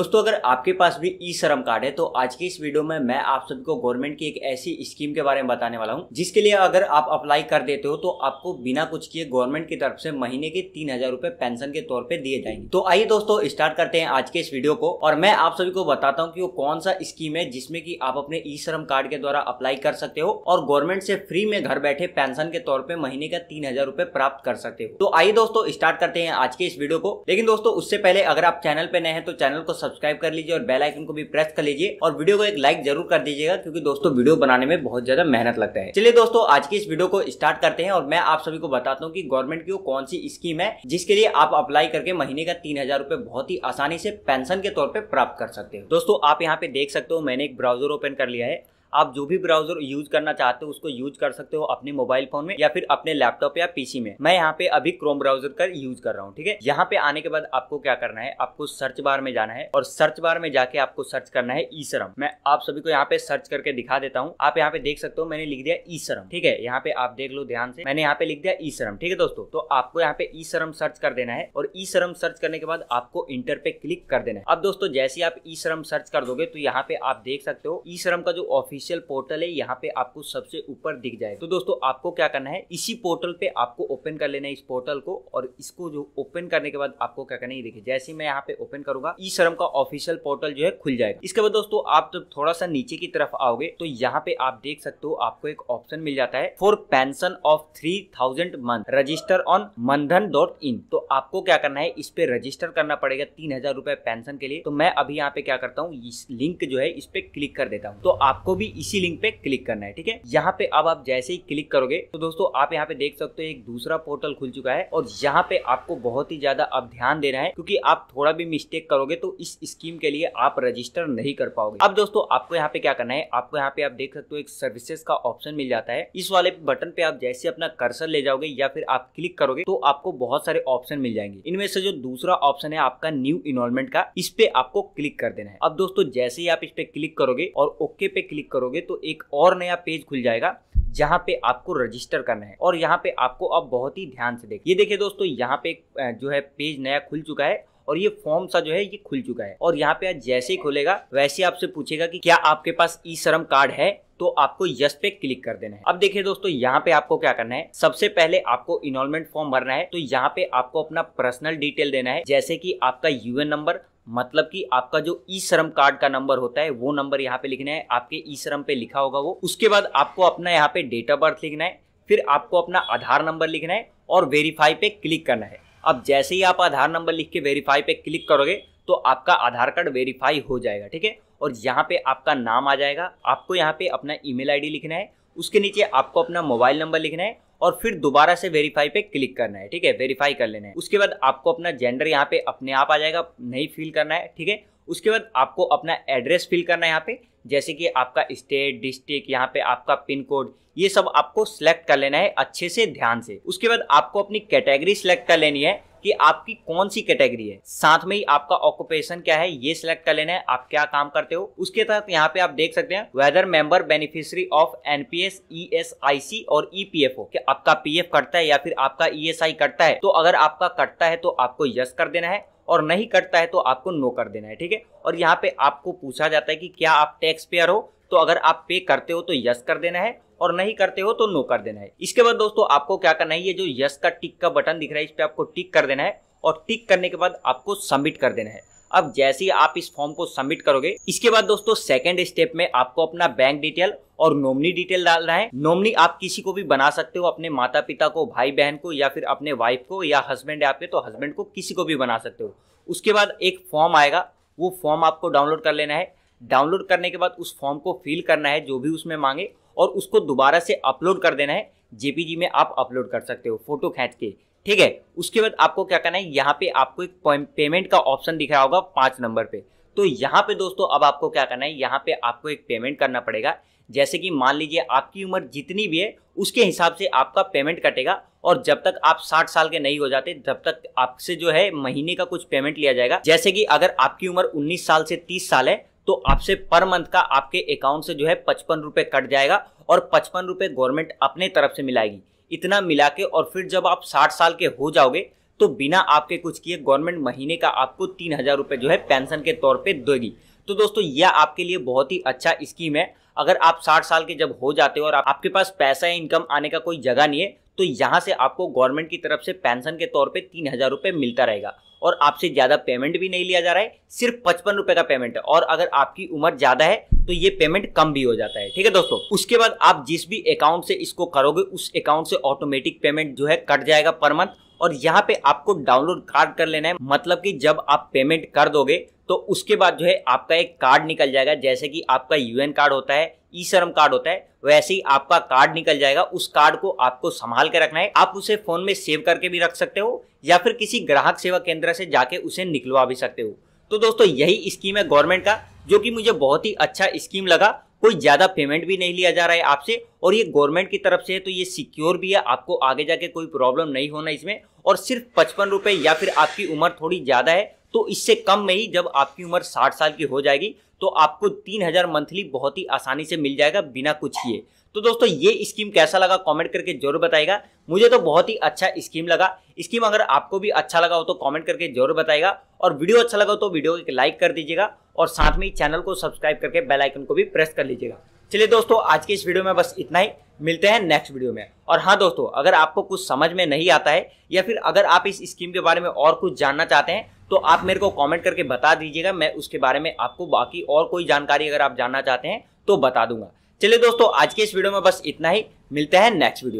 दोस्तों अगर आपके पास भी ई श्रम कार्ड है तो आज की इस वीडियो में मैं आप सभी को गवर्नमेंट की एक ऐसी स्कीम के बारे में बताने वाला हूँ जिसके लिए अगर आप अप्लाई कर देते हो तो आपको बिना कुछ किए गवर्नमेंट की तरफ से महीने के तीन हजार रूपए पेंशन के तौर पर दिए जाएंगे तो आइए दोस्तों स्टार्ट करते हैं आज के इस वीडियो को और मैं आप सभी को बताता हूँ की वो कौन सा स्कीम है जिसमें की आप अपने ई श्रम कार्ड के द्वारा अप्लाई कर सकते हो और गवर्नमेंट से फ्री में घर बैठे पेंशन के तौर पर महीने का तीन हजार रूपए प्राप्त कर सकते हो तो आइए दोस्तों स्टार्ट करते हैं आज के इस वीडियो को लेकिन दोस्तों उससे पहले अगर आप चैनल पे नए हैं तो चैनल को सब्सक्राइब कर लीजिए और बेल आइकन को भी प्रेस कर लीजिए और वीडियो को एक लाइक जरूर कर दीजिएगा क्योंकि दोस्तों वीडियो बनाने में बहुत ज्यादा मेहनत लगता है चलिए दोस्तों आज की इस वीडियो को स्टार्ट करते हैं और मैं आप सभी को बताता हूँ की गवर्नमेंट की वो कौन सी स्कीम है जिसके लिए आप अप्लाई करके महीने का तीन हजार रुपए बहुत ही आसानी से पेंशन के तौर पर प्राप्त कर सकते हो दोस्तों आप यहाँ पे देख सकते हो मैंने एक ब्राउजर ओपन कर लिया है आप जो भी ब्राउजर यूज करना चाहते हो उसको यूज कर सकते हो अपने मोबाइल फोन में या फिर अपने लैपटॉप या पीसी में मैं यहाँ पे अभी क्रोम ब्राउजर का यूज कर रहा हूँ ठीक है यहाँ पे आने के बाद आपको क्या करना है आपको सर्च बार में जाना है और सर्च बार में जाके आपको सर्च करना है ई शरम मैं आप सभी को यहाँ पे सर्च करके दिखा देता हूँ आप यहाँ पे देख सकते हो मैंने लिख दिया ई शरम ठीक है यहाँ पे आप देख लो ध्यान से मैंने यहाँ पे लिख दिया ई शरम ठीक है दोस्तों तो आपको यहाँ पे ई शरम सर्च कर देना है और ई शरम सर्च करने के बाद आपको इंटर पे क्लिक कर देना है अब दोस्तों जैसे आप ई शरम सर्च कर दोगे तो यहाँ पे आप देख सकते हो ई शरम का जो ऑफिस ऑफिशियल पोर्टल है यहाँ पे आपको सबसे ऊपर दिख जाएगा तो दोस्तों आपको क्या करना है इसी पोर्टल पे आपको ओपन कर लेना है इस पोर्टल को और इसको जो ओपन करने के बाद आपको क्या करना है देखिए जैसे मैं यहाँ पे ओपन करूंगा ई श्रम का ऑफिशियल पोर्टल जो है खुल जाएगा इसके बाद दोस्तों आप जब थोड़ा सा नीचे की तरफ आओगे तो यहाँ पे आप देख सकते हो आपको एक ऑप्शन मिल जाता है for pension of three thousand month register on Maandhan dot in तो आपको क्या करना है इस पे रजिस्टर करना पड़ेगा तीन हजार रूपए पेंशन के लिए तो मैं अभी यहाँ पे क्या करता हूँ इस लिंक जो है इस पे क्लिक कर देता हूँ तो आपको भी इसी लिंक पे क्लिक करना है ठीक है यहाँ पे अब आप जैसे ही क्लिक करोगे तो दोस्तों आप यहाँ पे देख सकते हो एक दूसरा पोर्टल खुल चुका है और यहाँ पे आपको बहुत ही ज्यादा अब ध्यान देना है क्योंकि आप थोड़ा भी मिस्टेक करोगे तो इस स्कीम के लिए आप रजिस्टर नहीं कर पाओगे अब दोस्तों आपको यहाँ पे क्या करना है आपको यहाँ पे आप देख सकते हो एक सर्विसेज का ऑप्शन मिल जाता है इस वाले बटन पे आप जैसे अपना कर्सर ले जाओगे या फिर आप क्लिक करोगे तो आपको बहुत सारे ऑप्शन मिल जाएंगे इनमें से जो दूसरा ऑप्शन है आपका न्यू इनरोलमेंट का इस पे आपको क्लिक कर देना है अब दोस्तों जैसे ही आप इस पे क्लिक करोगे और ओके पे क्लिक करोगे करोगे तो एक और नया पेज खुल जाएगा जहाँ पे आपको रजिस्टर करना है और यहाँ पे आपको अब बहुत ही ध्यान से देख ये देखिए दोस्तों यहाँ पे जो है पेज नया खुल चुका है और ये फॉर्म सा जो है ये खुल चुका है और यहाँ पे आज जैसे ही खुलेगा वैसे आपसे पूछेगा कि क्या आपके पास ई श्रम कार्ड है तो आपको यस पे क्लिक कर देना है अब देखिए दोस्तों यहाँ पे आपको क्या करना है सबसे पहले आपको इनोलमेंट फॉर्म भरना है तो यहाँ पे आपको अपना पर्सनल डिटेल देना है जैसे कि आपका यूएन नंबर मतलब कि आपका जो ई श्रम कार्ड का नंबर होता है वो नंबर यहाँ पे लिखना है आपके ई श्रम पे लिखा होगा वो उसके बाद आपको अपना यहाँ पे डेट ऑफ बर्थ लिखना है फिर आपको अपना आधार नंबर लिखना है और वेरीफाई पे क्लिक करना है अब जैसे ही आप आधार नंबर लिख के वेरीफाई पे क्लिक करोगे तो आपका आधार कार्ड वेरीफाई हो जाएगा ठीक है और यहाँ पे आपका नाम आ जाएगा आपको यहाँ पे अपना ईमेल आईडी लिखना है उसके नीचे आपको अपना मोबाइल नंबर लिखना है और फिर दोबारा से वेरीफाई पे क्लिक करना है ठीक है वेरीफाई कर लेना है उसके बाद आपको अपना जेंडर यहाँ पे अपने आप आ जाएगा नहीं फिल करना है ठीक है उसके बाद आपको अपना एड्रेस फिल करना है यहाँ पे जैसे कि आपका स्टेट डिस्ट्रिक्ट यहाँ पे आपका पिन कोड ये सब आपको सिलेक्ट कर लेना है अच्छे से ध्यान से उसके बाद आपको अपनी कैटेगरी सेलेक्ट कर लेनी है कि आपकी कौन सी कैटेगरी है साथ में ही आपका ऑक्यूपेशन क्या है ये सिलेक्ट कर लेना है आप क्या काम करते हो उसके तहत यहाँ पे आप देख सकते हैं whether member beneficiary of NPS ESIC और ईपीएफओ e कि आपका पीएफ कटता है या फिर आपका ईएसआई e कटता है तो अगर आपका कटता है तो आपको यस कर देना है और नहीं कटता है तो आपको नो कर देना है ठीक है और यहाँ पे आपको पूछा जाता है कि क्या आप टैक्स पेयर हो तो अगर आप पे करते हो तो यस कर देना है और नहीं करते हो तो नो कर देना है इसके बाद दोस्तों आपको क्या करना है ये जो यस का टिक का बटन दिख रहा है इस पर आपको टिक कर देना है और टिक करने के बाद आपको सबमिट कर देना है अब जैसे ही आप इस फॉर्म को सबमिट करोगे इसके बाद दोस्तों सेकेंड स्टेप में आपको अपना बैंक डिटेल और नॉमनी डिटेल डालना है नॉमनी आप किसी को भी बना सकते हो अपने माता पिता को भाई बहन को या फिर अपने वाइफ को या हस्बैंड आपके तो हस्बैंड को किसी को भी बना सकते हो उसके बाद एक फॉर्म आएगा वो फॉर्म आपको डाउनलोड कर लेना है डाउनलोड करने के बाद उस फॉर्म को फिल करना है जो भी उसमें मांगे और उसको दोबारा से अपलोड कर देना है जेपीजी में आप अपलोड कर सकते हो फोटो खींच के ठीक है उसके बाद आपको क्या करना है यहाँ पे आपको एक पेमेंट का ऑप्शन दिख रहा होगा पाँच नंबर पे तो यहाँ पे दोस्तों अब आपको क्या करना है यहाँ पे आपको एक पेमेंट करना पड़ेगा जैसे कि मान लीजिए आपकी उम्र जितनी भी है उसके हिसाब से आपका पेमेंट कटेगा और जब तक आप 60 साल के नहीं हो जाते तब तक आपसे जो है महीने का कुछ पेमेंट लिया जाएगा जैसे कि अगर आपकी उम्र 19 साल से 30 साल है तो आपसे पर मंथ का आपके अकाउंट से जो है पचपन रुपये कट जाएगा और पचपन रुपये गवर्नमेंट अपने तरफ से मिलाएगी इतना मिला के और फिर जब आप साठ साल के हो जाओगे तो बिना आपके कुछ किए गवर्नमेंट महीने का आपको तीन हज़ार रुपये जो है पेंशन के तौर पे देगी तो दोस्तों यह आपके लिए बहुत ही अच्छा स्कीम है अगर आप साठ साल के जब हो जाते हो और आपके पास पैसा या इनकम आने का कोई जगह नहीं है तो यहाँ से आपको गवर्नमेंट की तरफ से पेंशन के तौर पे तीन हज़ार रुपये मिलता रहेगा और आपसे ज़्यादा पेमेंट भी नहीं लिया जा रहा है सिर्फ पचपन रुपये का पेमेंट है और अगर आपकी उम्र ज़्यादा है तो ये पेमेंट कम भी हो जाता है ठीक है दोस्तों उसके बाद आप जिस भी अकाउंट से इसको करोगे उस अकाउंट से ऑटोमेटिक पेमेंट जो है कट जाएगा पर मंथ और यहाँ पे आपको डाउनलोड कार्ड कर लेना है मतलब कि जब आप पेमेंट कर दोगे तो उसके बाद जो है आपका एक कार्ड निकल जाएगा जैसे कि आपका यूएन कार्ड होता है ई शर्म कार्ड होता है वैसे ही आपका कार्ड निकल जाएगा उस कार्ड को आपको संभाल के रखना है आप उसे फोन में सेव करके भी रख सकते हो या फिर किसी ग्राहक सेवा केंद्र से जाके उसे निकलवा भी सकते हो तो दोस्तों यही स्कीम है गवर्नमेंट का जो कि मुझे बहुत ही अच्छा स्कीम लगा कोई ज़्यादा पेमेंट भी नहीं लिया जा रहा है आपसे और ये गवर्नमेंट की तरफ से है तो ये सिक्योर भी है आपको आगे जाके कोई प्रॉब्लम नहीं होना इसमें और सिर्फ पचपन रुपये या फिर आपकी उम्र थोड़ी ज़्यादा है तो इससे कम में ही जब आपकी उम्र साठ साल की हो जाएगी तो आपको तीन हज़ार मंथली बहुत ही आसानी से मिल जाएगा बिना कुछ किए तो दोस्तों ये स्कीम कैसा लगा कमेंट करके जरूर बताएगा मुझे तो बहुत ही अच्छा स्कीम लगा स्कीम अगर आपको भी अच्छा लगा हो तो कमेंट करके जरूर बताएगा और वीडियो अच्छा लगा हो तो वीडियो को लाइक कर दीजिएगा और साथ में ही चैनल को सब्सक्राइब करके बेलाइकन को भी प्रेस कर लीजिएगा चलिए दोस्तों आज के इस वीडियो में बस इतना ही मिलते हैं नेक्स्ट वीडियो में और हाँ दोस्तों अगर आपको कुछ समझ में नहीं आता है या फिर अगर आप इस स्कीम के बारे में और कुछ जानना चाहते हैं तो आप मेरे को कमेंट करके बता दीजिएगा मैं उसके बारे में आपको बाकी और कोई जानकारी अगर आप जानना चाहते हैं तो बता दूंगा चलिए दोस्तों आज के इस वीडियो में बस इतना ही मिलते हैं नेक्स्ट वीडियो